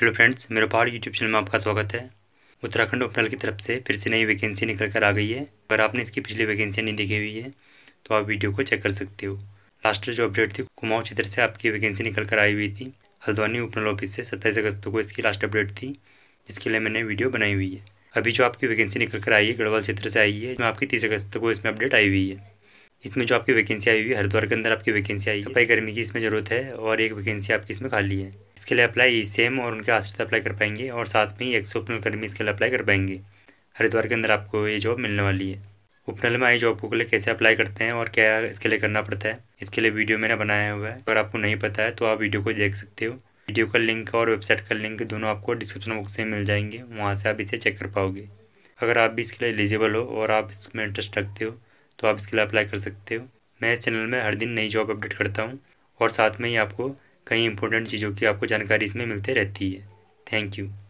hello friends मेरे पहाड़ YouTube channel में आपका स्वागत है उत्तराखंड ओपनल की तरफ से फिर से नई वैकेंसी निकल कर आ गई है अगर आपने इसकी पिछली वैकेंसी नहीं देखी हुई है तो आप वीडियो को चेक कर सकते हो लास्ट जो अपडेट थी कुमाऊँ क्षेत्र से आपकी वैकेंसी निकल कर आई हुई थी हल्द्वानी ओपनल ऑफिस से सत्ताईस अगस्त को इसकी लास्ट अपडेट थी जिसके लिए मैंने वीडियो बनाई हुई है अभी जो आपकी वैकेंसी निकल कर आई है गढ़वाल क्षेत्र से आई है जो आपकी तीस अगस्त को इसमें अपडेट आई हुई है इसमें जो आपकी वैकेंसी आई हुई है हरिद्वार के अंदर आपकी वैकेंसी आई सफाई कर्मी की इसमें ज़रूरत है और एक वैकेंसी आपकी इसमें खाली है इसके लिए अप्लाई सेम और उनके आश्रित अप्लाई कर पाएंगे और साथ में ही एक सौ उपनल कर्मी इसके लिए अप्लाई कर पाएंगे हरिद्वार के अंदर आपको ये जॉब मिलने वाली है उपनल में आई जॉब को लिए कैसे अप्लाई करते हैं और क्या इसके लिए करना पड़ता है इसके लिए वीडियो मैंने बनाया हुआ है अगर आपको नहीं पता है तो आप वीडियो को देख सकते हो वीडियो का लिंक और वेबसाइट का लिंक दोनों आपको डिस्क्रिप्शन बॉक्स में मिल जाएंगे वहाँ से आप इसे चेक कर पाओगे अगर आप भी इसके लिए एलिजिबल हो और आप इसमें इंटरेस्ट रखते हो तो आप इसके लिए अप्लाई कर सकते हो मैं इस चैनल में हर दिन नई जॉब अपडेट करता हूँ और साथ में ही आपको कई इंपॉर्टेंट चीज़ों की आपको जानकारी इसमें मिलते रहती है थैंक यू